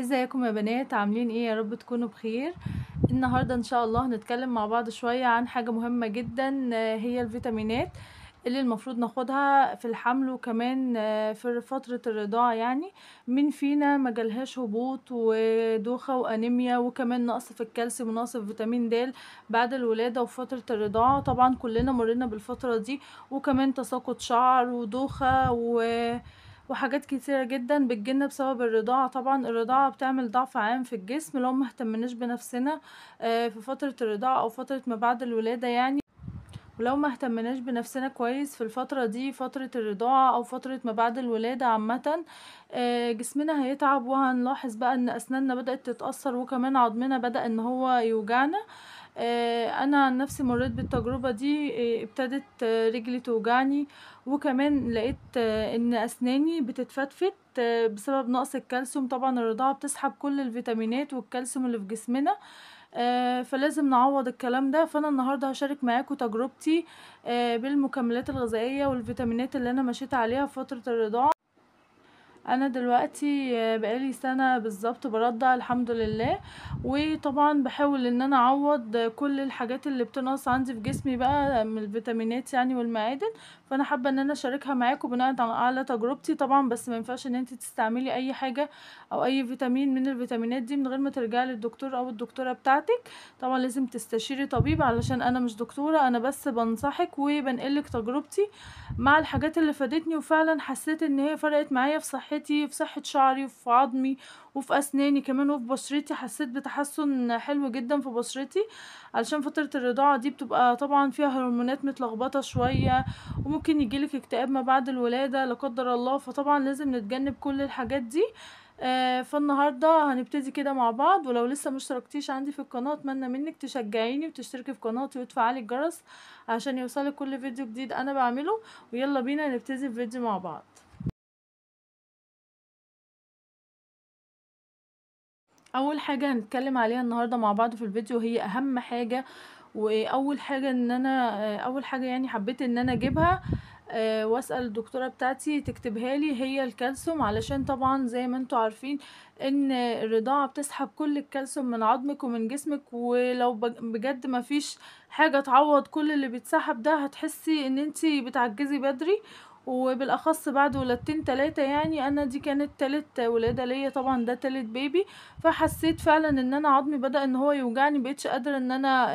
ازيكم يا بنات عاملين ايه يا رب تكونوا بخير النهاردة ان شاء الله هنتكلم مع بعض شوية عن حاجة مهمة جدا هي الفيتامينات اللي المفروض ناخدها في الحمل وكمان آه، في فترة الرضاعة يعني مين فينا جالهاش هبوط ودوخة وأنيميا وكمان نقص في الكالسيوم ونقص في فيتامين د بعد الولادة وفترة الرضاعة طبعا كلنا مرينا بالفترة دي وكمان تساقط شعر ودوخة و وحاجات كتيرة جدا بتجيلنا بسبب الرضاعة طبعا الرضاعة بتعمل ضعف عام في الجسم لو مهتمناش بنفسنا آه، في فترة الرضاعة أو فترة ما بعد الولادة يعني ولو ما اهتمناش بنفسنا كويس في الفترة دي فترة الرضاعة او فترة ما بعد الولادة عامة آه، جسمنا هيتعب وهنلاحظ بقى ان اسناننا بدأت تتأثر وكمان عظمنا بدأ ان هو يوجعنا آه، انا عن نفسي مريت بالتجربه دي آه، ابتدت آه، رجلي توجعني وكمان لقيت ان اسناني بتتفتفت بسبب نقص الكالسيوم طبعا الرضاعه بتسحب كل الفيتامينات والكالسيوم اللي في جسمنا فلازم نعوض الكلام ده فانا النهارده هشارك معاكم تجربتي بالمكملات الغذائيه والفيتامينات اللي انا مشيت عليها في فتره الرضاعه انا دلوقتي آه، بقالي سنة بالظبط برضع الحمد لله وطبعا بحاول ان انا اعوض كل الحاجات اللي بتنقص عندي في جسمي بقى من الفيتامينات يعني والمعادن فانا حابة ان انا اشاركها معاكم بناء على تجربتي طبعا بس ما ينفعش ان انت تستعملي اي حاجة او اي فيتامين من الفيتامينات دي من غير ما ترجعي للدكتور او الدكتورة بتاعتك طبعا لازم تستشيري طبيب علشان انا مش دكتورة انا بس بنصحك وبنقلك تجربتي مع الحاجات اللي فادتني وفعلا حسيت ان هي فرقت معايا في صحتي صحتي في صحة شعري وفي عظمي وفي أسناني كمان وفي بشرتي حسيت بتحسن حلو جدا في بشرتي علشان فترة الرضاعة دي بتبقى طبعا فيها هرمونات متلخبطة شوية وممكن يجيلك اكتئاب ما بعد الولادة لا قدر الله فطبعا لازم نتجنب كل الحاجات دي آه، فالنهارده هنبتدي كده مع بعض ولو لسه مشتركتيش عندي في القناه اتمنى منك تشجعيني وتشتركي في قناتي وتفعلي الجرس عشان يوصلك كل فيديو جديد انا بعمله ويلا بينا نبتدي الفيديو مع بعض اول حاجة هنتكلم عليها النهاردة مع بعض في الفيديو هي اهم حاجة واول حاجة ان انا اول حاجة يعني حبيت ان انا اجيبها آه، واسال الدكتوره بتاعتي تكتبها لي هي الكالسيوم علشان طبعا زي ما انتم عارفين ان الرضاعه بتسحب كل الكالسيوم من عظمك ومن جسمك ولو بجد ما فيش حاجه تعوض كل اللي بيتسحب ده هتحسي ان انت بتعجزي بدري وبالاخص بعد ولادتين تلاتة يعني انا دي كانت تالت ولاده ليا طبعا ده تالت بيبي فحسيت فعلا ان انا عظمي بدا ان هو يوجعني بقيتش قادره ان انا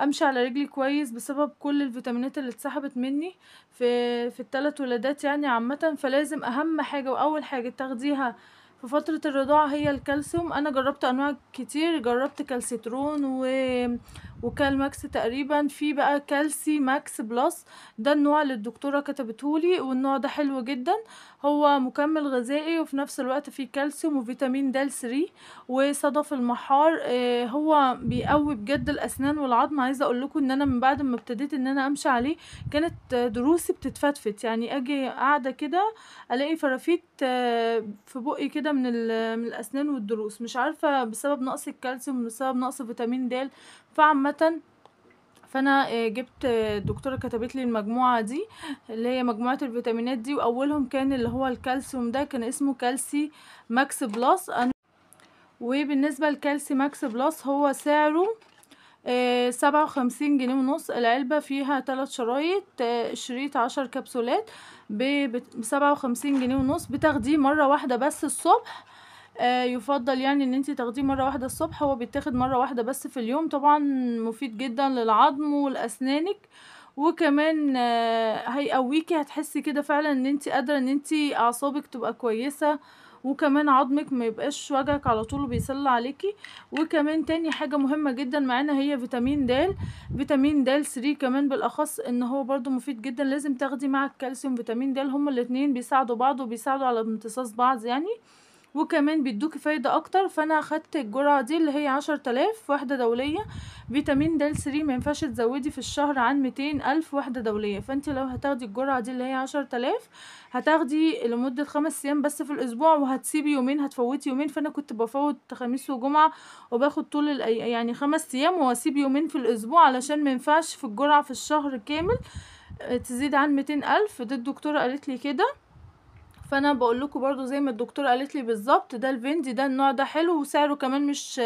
امشي على رجلي كويس بسبب كل الفيتامينات اللي اتسحبت مني في في الثلاث ولادات يعني عامه فلازم اهم حاجه واول حاجه تاخديها في فترة الرضاعة هي الكالسيوم أنا جربت أنواع كتير جربت كالسيترون و... وكال ماكس تقريبا في بقى كالسي ماكس بلس ده النوع اللي الدكتوره كتبته لي والنوع ده حلو جدا هو مكمل غذائي وفي نفس الوقت فيه كالسيوم وفيتامين د 3 وصدف المحار آه، هو بيقوي بجد الاسنان والعظم عايزه اقول لكم ان انا من بعد ما ابتديت ان انا امشي عليه كانت دروسي بتتفتفت يعني اجي قاعده كده الاقي فرافيت آه، في بقي كده من, من الاسنان والدروس مش عارفه بسبب نقص الكالسيوم بسبب نقص فيتامين د فعامة فانا آه، جبت الدكتوره آه، كتبت لي المجموعه دي اللي هي مجموعه الفيتامينات دي واولهم كان اللي هو الكالسيوم ده كان اسمه كالسي ماكس بلس وبالنسبه لكالسي ماكس بلس هو سعره آه، سبعة وخمسين جنيه ونص العلبة فيها تلات شرايط شريط عشر كبسولات بسبعة وخمسين جنيه ونص بتاخديه مرة واحدة بس الصبح آه، يفضل يعني ان انت تاخديه مره واحده الصبح هو بيتاخد مره واحده بس في اليوم طبعا مفيد جدا للعظم ولاسنانك وكمان آه، هيقويكي هتحسي كده فعلا ان انت قادره ان انت اعصابك تبقى كويسه وكمان عظمك ما يبقاش وجعك على طول وبيسلى عليكي وكمان تاني حاجه مهمه جدا معانا هي فيتامين د فيتامين د 3 كمان بالاخص ان هو برده مفيد جدا لازم تاخدي مع الكالسيوم فيتامين د هما الاثنين بيساعدوا بعض وبيساعدوا على امتصاص بعض يعني وكمان بيدوكي فايدة اكتر فانا اخدت الجرعة دي اللي هي عشر تلاف وحدة دولية فيتامين د سري مينفعش تزودي في الشهر عن ميتين الف وحدة دولية فانت لو هتاخدي الجرعة دي اللي هي عشر تلاف هتاخدي لمدة خمس ايام بس في الاسبوع وهتسيبي يومين هتفوتي يومين فانا كنت بفوت خميس وجمعة وباخد طول الأي... يعني خمس ايام واسيب يومين في الاسبوع علشان مينفعش في الجرعة في الشهر كامل آه، تزيد عن ميتين الف دي الدكتورة قالت لي كده فانا بقول لكم برضو زي ما الدكتور قالت لي بالظبط ده الفندي ده النوع ده حلو وسعره كمان مش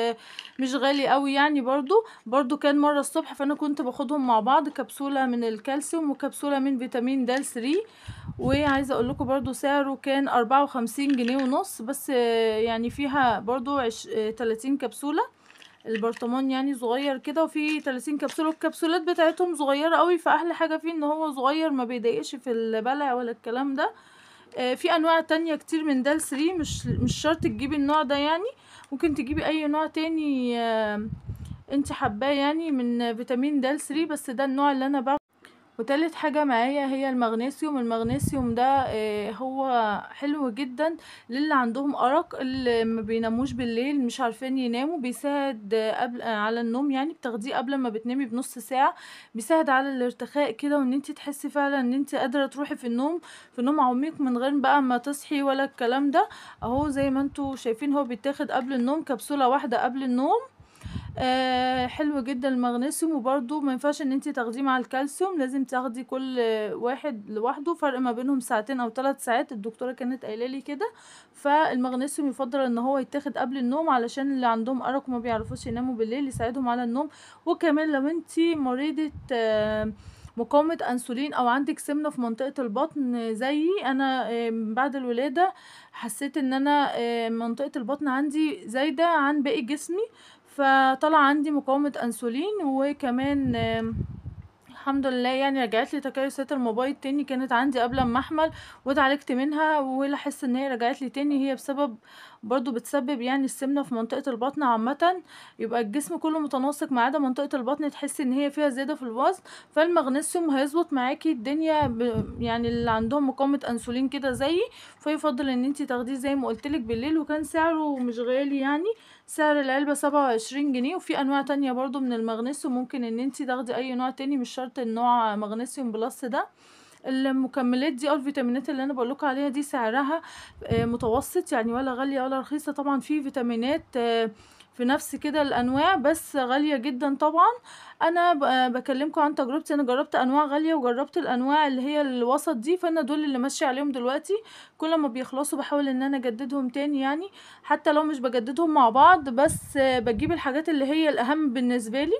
مش غالي قوي يعني برضو برضو كان مره الصبح فانا كنت باخدهم مع بعض كبسوله من الكالسيوم وكبسوله من فيتامين د 3 وعايزه اقول لكم برضو سعره كان 54 جنيه ونص بس يعني فيها برضو 30 كبسوله البرطمان يعني صغير كده وفي 30 كبسوله الكبسولات بتاعتهم صغيره قوي فاحلى حاجه فيه ان هو صغير ما بيضايقش في البلع ولا الكلام ده آه، في انواع تانية كتير من دال سري مش مش شرط تجيبي النوع ده يعني ممكن تجيبي اي نوع تاني انت حباه يعني من فيتامين دال سري بس ده النوع اللي انا وتالت حاجة معايا هي المغنيسيوم المغنيسيوم ده آه، هو حلو جدا للي عندهم أرق اللي ما بيناموش بالليل مش عارفين يناموا بيساعد قبل على النوم يعني بتاخديه قبل ما بتنامي بنص ساعة بيساعد على الارتخاء كده وان انت تحسي فعلا ان انت قادرة تروحي في النوم في نوم عميق من غير بقى ما تصحي ولا الكلام ده اهو زي ما انتوا شايفين هو بيتاخد قبل النوم كبسولة واحدة قبل النوم آه، حلو جدا المغنيسيوم وبرده ما ينفعش ان انت تاخديه مع الكالسيوم لازم تاخدي كل واحد لوحده فرق ما بينهم ساعتين او ثلاث ساعات الدكتوره كانت قايله لي كده فالمغنيسيوم يفضل ان هو يتاخد قبل النوم علشان اللي عندهم ارق وما بيعرفوش يناموا بالليل يساعدهم على النوم وكمان لو انت مريضه آه مقاومة أنسولين أو عندك سمنة في منطقة البطن زيي أنا آه، بعد الولادة حسيت إن أنا آه، منطقة البطن عندي زايدة عن باقي جسمي فطلع عندي مقاومة انسولين وكمان الحمد لله يعني رجعت لي تكيسات الموبايل تاني كانت عندي قبل ما احمل واتعالجت منها ولا احس ان هي رجعت لي تاني هي بسبب برضو بتسبب يعني السمنه في منطقه البطن عامه يبقى الجسم كله متناسق ما عدا منطقه البطن تحس ان هي فيها زياده في الوزن فالمغنيسيوم هيظبط معاكي الدنيا يعني اللي عندهم مقاومه انسولين كده زيي فيفضل ان انت تاخديه زي ما لك بالليل وكان سعره مش غالي يعني سعر العلبة سبعة وعشرين جنيه وفي انواع تانية برضو من المغنيسيوم ممكن ان انتي تاخدي اي نوع تاني مش شرط النوع مغنيسيوم بلس ده المكملات دي او الفيتامينات اللي انا بقول لكم عليها دي سعرها آه، متوسط يعني ولا غاليه ولا رخيصه طبعا في فيتامينات آه، في نفس كده الانواع بس غاليه جدا طبعا انا بكلمكم عن تجربتي انا جربت انواع غاليه وجربت الانواع اللي هي الوسط دي فانا دول اللي ماشيه عليهم دلوقتي كل ما بيخلصوا بحاول ان انا اجددهم تاني يعني حتى لو مش بجددهم مع بعض بس بجيب الحاجات اللي هي الاهم بالنسبه لي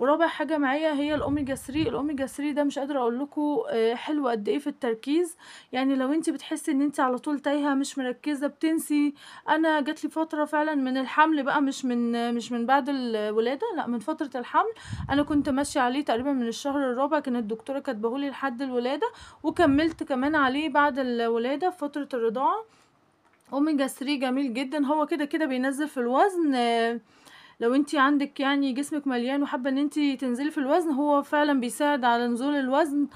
ورابع حاجه معايا هي الاوميجا 3 الاوميجا 3 ده مش قادره اقول لكم آه، حلو قد ايه في التركيز يعني لو انت بتحسي ان انت على طول تايهه مش مركزه بتنسي انا جات لي فتره فعلا من الحمل بقى مش من مش من بعد الولاده لا من فتره الحمل انا كنت ماشيه عليه تقريبا من الشهر الرابع كانت الدكتوره كاتبهولي لحد الولاده وكملت كمان عليه بعد الولاده في فتره الرضاعه اوميجا 3 جميل جدا هو كده كده بينزل في الوزن آه لو انت عندك يعني جسمك مليان وحابه ان انت تنزلي في الوزن هو فعلا بيساعد على نزول الوزن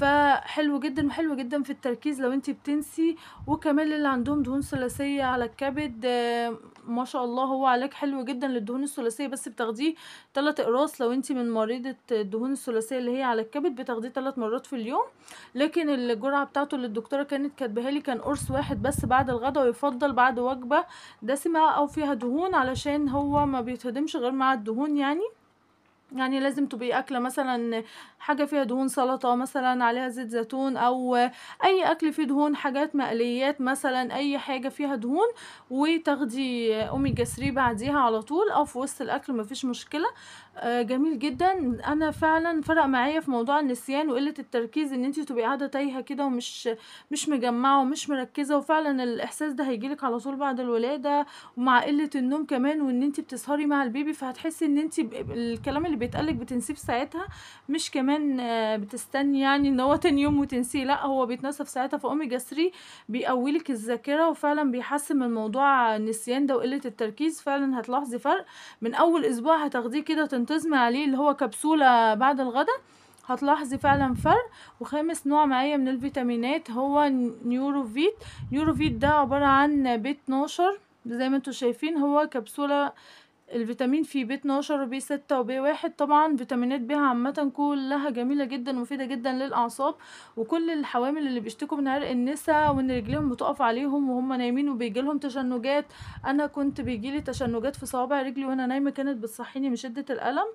فحلو جدا وحلو جدا في التركيز لو انت بتنسي وكمان اللي عندهم دهون ثلاثيه على الكبد آه، ما شاء الله هو علاج حلو جدا للدهون الثلاثيه بس بتاخديه تلات اقراص لو انت من مريضه الدهون الثلاثيه اللي هي على الكبد بتاخديه تلات مرات في اليوم لكن الجرعه بتاعته اللي الدكتوره كانت كاتباها لي كان قرص واحد بس بعد الغداء ويفضل بعد وجبه دسمه او فيها دهون علشان هو ما بيت بتتهضمش غير مع الدهون يعني يعني لازم تبقي اكله مثلا حاجه فيها دهون سلطه مثلا عليها زيت زيتون او اي اكل فيه دهون حاجات مقليات مثلا اي حاجه فيها دهون وتاخدي اوميجا 3 بعديها على طول او في وسط الاكل مفيش مشكله آه، جميل جدا انا فعلا فرق معايا في موضوع النسيان وقله التركيز ان انت تبقي قاعده تايهه كده ومش مش مجمعه ومش مركزه وفعلا الاحساس ده هيجيلك على طول بعد الولاده ومع قله النوم كمان وان انت بتسهري مع البيبي فهتحسي ان انت الكلام اللي بيتقالك بتنسيه في ساعتها مش كمان آه، بتستني يعني ان هو تاني يوم وتنسيه لا هو بيتنسى في ساعتها فاوميجا 3 بيقويلك الذاكره وفعلا بيحسن من موضوع النسيان ده وقله التركيز فعلا هتلاحظي فرق من اول اسبوع هتاخديه كده تنتظمي عليه اللي هو كبسوله بعد الغداء هتلاحظي فعلا فرق وخامس نوع معايا من الفيتامينات هو نيوروفيت نيوروفيت ده عبارة عن بيت 12 زي ما انتوا شايفين هو كبسولة الفيتامين في بي 12 وبي 6 وبي 1 طبعا فيتامينات بها عامه كلها جميله جدا ومفيده جدا للاعصاب وكل الحوامل اللي بيشتكوا من عرق النسا وان رجليهم بتقف عليهم وهم نايمين وبيجيلهم تشنجات انا كنت بيجيلي تشنجات في صوابع رجلي وانا نايمه كانت بتصحيني من شده الالم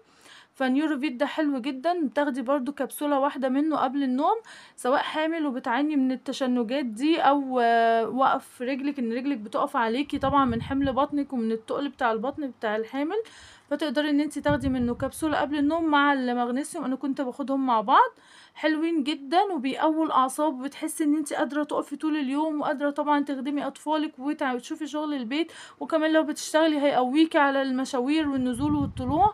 فنيوروفيت ده حلو جدا بتاخدي برضو كبسولة واحدة منه قبل النوم سواء حامل وبتعاني من التشنجات دي او آه، وقف رجلك ان رجلك بتقف عليكي طبعا من حمل بطنك ومن التقل بتاع البطن بتاع الحامل فتقدري ان انت تاخدي منه كبسوله قبل النوم مع المغنيسيوم انا كنت باخدهم مع بعض حلوين جدا وبيقووا الاعصاب وبتحسي ان انت قادره تقفي طول اليوم وقادره طبعا تخدمي اطفالك وتشوفي شغل البيت وكمان لو بتشتغلي هيقويكي على المشاوير والنزول والطلوع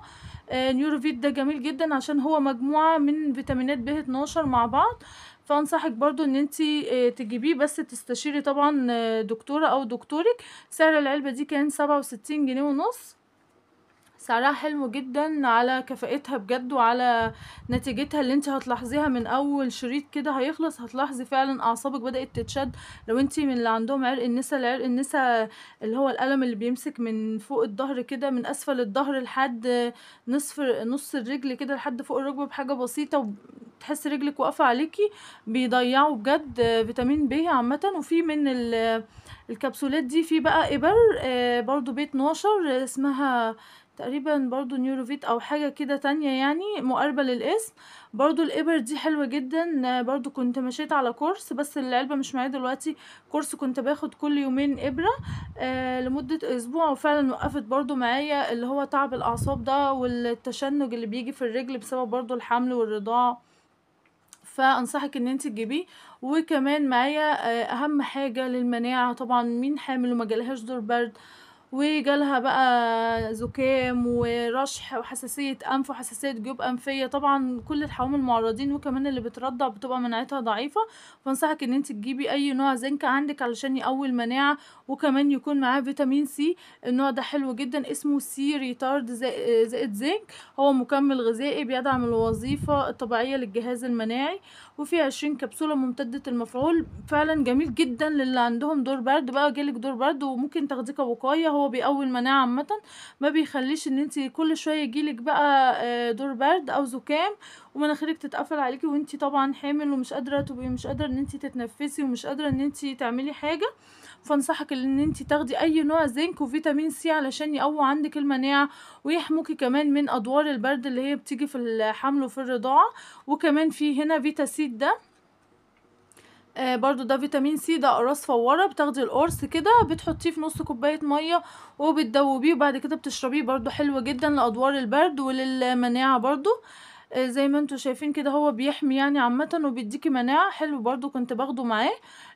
آه، نيوروفيت ده جميل جدا عشان هو مجموعه من فيتامينات ب 12 مع بعض فانصحك برضو ان انت آه، تجيبيه بس تستشيري طبعا آه، دكتوره او دكتورك سعر العلبه دي كان سبعة وستين جنيه ونص سعرها حلو جدا على كفاءتها بجد وعلى نتيجتها اللي انت هتلاحظيها من اول شريط كده هيخلص هتلاحظي فعلا اعصابك بدات تتشد لو انت من اللي عندهم عرق النسا العرق النسا اللي هو القلم اللي بيمسك من فوق الظهر كده من اسفل الظهر لحد نصف نص الرجل كده لحد فوق الركبه بحاجه بسيطه وتحس رجلك واقفه عليكي بيضيعوا بجد فيتامين بي عامه وفي من الكبسولات دي في بقى ابر آه، برضو ب 12 آه، اسمها تقريبا برضو نيوروفيت او حاجة كده تانية يعني مقاربة للاسم برضو الابر دي حلوة جدا برضو كنت مشيت على كورس بس العلبة مش معايا دلوقتي كورس كنت باخد كل يومين ابرة آه لمدة اسبوع وفعلا وقفت برضو معايا اللي هو تعب الاعصاب ده والتشنج اللي بيجي في الرجل بسبب برضو الحمل والرضاعة فانصحك ان انت تجيبيه وكمان معايا آه، اهم حاجه للمناعه طبعا مين حامل وما جالهاش دور برد وجالها بقى زكام ورشح وحساسية أنف وحساسية جيوب أنفية طبعا كل الحوام المعرضين وكمان اللي بترضع بتبقى مناعتها ضعيفة فانصحك ان انت تجيبي اي نوع زنك عندك علشان يقوي المناعة وكمان يكون معاه فيتامين سي النوع ده حلو جدا اسمه سي ريتارد زائد زنك هو مكمل غذائي بيدعم الوظيفة الطبيعية للجهاز المناعي وفيه عشرين كبسولة ممتدة المفعول فعلا جميل جدا للي عندهم دور برد بقى جالك دور برد وممكن تاخديه كوقاية هو بيقوي المناعه عامه ما بيخليش ان انت كل شويه يجيلك بقى آه، دور برد او زكام ومناخيرك تتقفل عليكي وانت طبعا حامل ومش قادره تبقي مش قادره ان انت تتنفسي ومش قادره ان انت تعملي حاجه فانصحك ان انت تاخدي اي نوع زنك وفيتامين سي علشان يقوي عندك المناعه ويحموكي كمان من ادوار البرد اللي هي بتيجي في الحمل وفي الرضاعه وكمان في هنا فيتا سيد ده آه، برضو ده فيتامين سي ده قراص فوره بتاخدي القرص كده بتحطيه في نص كوبايه ميه وبتدوبيه وبعد كده بتشربيه برضو حلو جدا لادوار البرد وللمناعه برضو آه، زي ما انتوا شايفين كده هو بيحمي يعني عامه وبيديكي مناعه حلو برضو كنت باخده معاه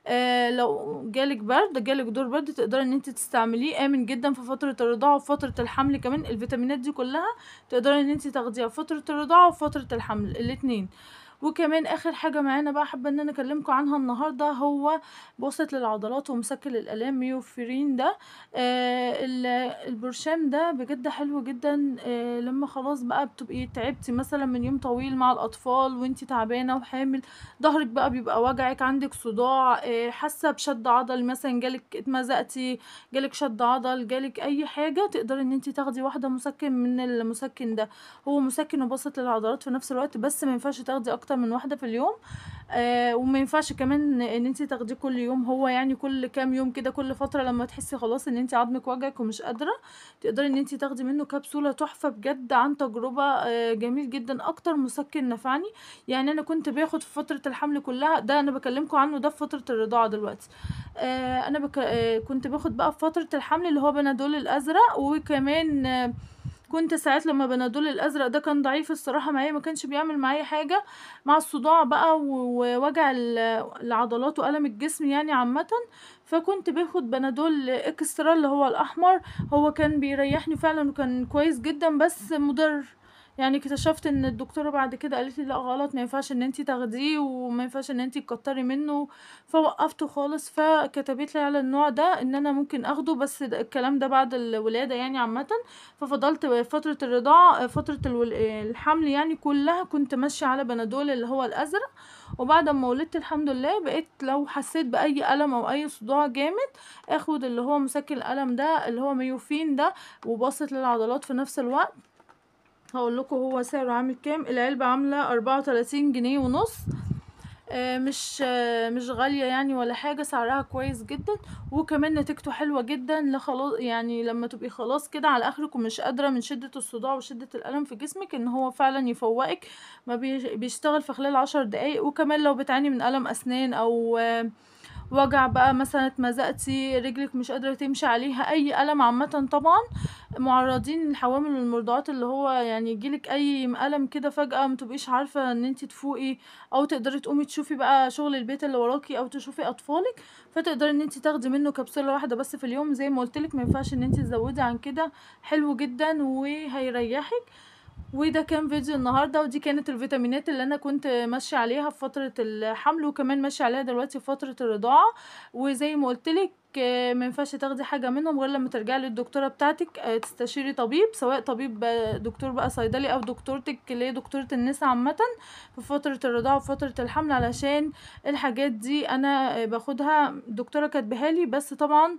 آه لو جالك برد جالك دور برد تقدري ان انت تستعمليه امن جدا في فتره الرضاعه وفتره الحمل كمان الفيتامينات دي كلها تقدري ان انت تاخديها في فتره الرضاعه وفتره الحمل الاثنين وكمان اخر حاجه معانا بقى حابه ان انا اكلمكم عنها النهارده هو بوصت للعضلات ومسكن للالام ميوفرين ده آه البرشام ده بجد حلو جدا آه لما خلاص بقى بتبقي تعبتي مثلا من يوم طويل مع الاطفال وانتي تعبانه وحامل ظهرك بقى بيبقى وجعك عندك صداع آه حاسه بشد عضل مثلا جالك اتمزقتي جالك شد عضل جالك اي حاجه تقدري ان انتي تاخدي واحده مسكن من المسكن ده هو مسكن وبسط للعضلات في نفس الوقت بس ما ينفعش تاخدي اكتر اكتر من واحده في اليوم آه وما ينفعش كمان ان انت تاخديه كل يوم هو يعني كل كام يوم كده كل فتره لما تحسي خلاص ان انت عظمك وجعك ومش قادره تقدري ان انت تاخدي منه كبسوله تحفه بجد عن تجربه آه جميل جدا اكتر مسكن نفعني يعني انا كنت باخد في فتره الحمل كلها ده انا بكلمكم عنه ده في فتره الرضاعه دلوقتي آه انا بك... آه كنت باخد بقى في فتره الحمل اللي هو بنادول الازرق وكمان آه كنت ساعات لما بنادول الازرق ده كان ضعيف الصراحه معايا ما كانش بيعمل معايا حاجه مع الصداع بقى ووجع العضلات والم الجسم يعني عامه فكنت باخد بنادول اكسترا اللي هو الاحمر هو كان بيريحني فعلا وكان كويس جدا بس مضر يعني اكتشفت ان الدكتوره بعد كده قالت لي لا غلط ما ينفعش ان انت تاخديه وما ينفعش ان انت تكتري منه فوقفته خالص فكتبت لي على النوع ده ان انا ممكن اخده بس الكلام ده بعد الولاده يعني عامه ففضلت فتره الرضاعه فتره الحمل يعني كلها كنت ماشيه على بنادول اللي هو الازرق وبعد ما ولدت الحمد لله بقيت لو حسيت باي الم او اي صداع جامد اخد اللي هو مسكن الالم ده اللي هو ميوفين ده وباصت للعضلات في نفس الوقت هقول لكم هو سعره عامل كام العلبة عاملة أربعة وتلاتين جنيه ونص آه مش آه مش غالية يعني ولا حاجة سعرها كويس جدا وكمان نتيجته حلوة جدا لخلاص يعني لما تبقي خلاص كده على اخرك ومش قادرة من شدة الصداع وشدة الألم في جسمك ان هو فعلا يفوقك ما بيشتغل في خلال عشر دقايق وكمان لو بتعاني من ألم أسنان أو آه وجع بقى مثلا اتمزقتي رجلك مش قادره تمشي عليها اي الم عامه طبعا معرضين الحوامل والمرضعات اللي هو يعني يجيلك اي الم كده فجاه متبقيش عارفه ان انت تفوقي او تقدري تقومي تشوفي بقى شغل البيت اللي وراكي او تشوفي اطفالك فتقدري ان انت تاخدي منه كبسوله واحده بس في اليوم زي ما لك ما ينفعش ان انت تزودي عن كده حلو جدا وهيريحك وده كان فيديو النهاردة ودي كانت الفيتامينات اللي انا كنت ماشية عليها في فترة الحمل وكمان ماشية عليها دلوقتي في فترة الرضاعة وزي ما آه، ما مينفعش تاخدي حاجة منهم غير لما ترجعي للدكتورة بتاعتك آه، تستشيري طبيب سواء طبيب آه، دكتور بقى صيدلي او دكتورتك اللي هي دكتورة النساء عامة في فترة الرضاعة وفي فترة الحمل علشان الحاجات دي انا باخدها دكتورة كاتبهالي بس طبعا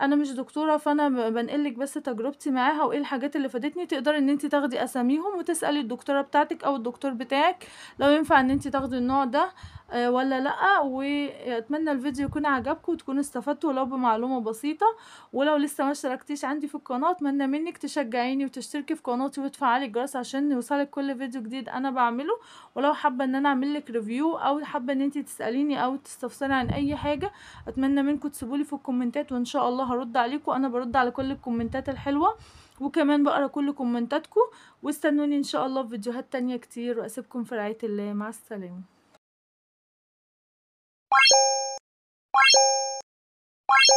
انا مش دكتوره فانا بنقلك بس تجربتي معاها وايه الحاجات اللي فادتني تقدري ان انت تاخدي اساميهم وتسالي الدكتوره بتاعتك او الدكتور بتاعك لو ينفع ان انت تاخدي النوع ده آه، ولا لا واتمنى الفيديو يكون عجبكم وتكونوا استفدتوا ولو بمعلومه بسيطه ولو لسه ما اشتركتيش عندي في القناه اتمنى منك تشجعيني وتشتركي في قناتي وتفعلي الجرس عشان يوصلك كل فيديو جديد انا بعمله ولو حابه ان انا اعمل لك ريفيو او حابه ان انت تساليني او تستفسري عن اي حاجه اتمنى منكم تسيبولي في الكومنتات وان شاء الله هرد عليكم انا برد على كل الكومنتات الحلوه وكمان بقرا كل كومنتاتكم واستنوني ان شاء الله في فيديوهات تانية كتير واسيبكم في رعايه الله مع السلامه よし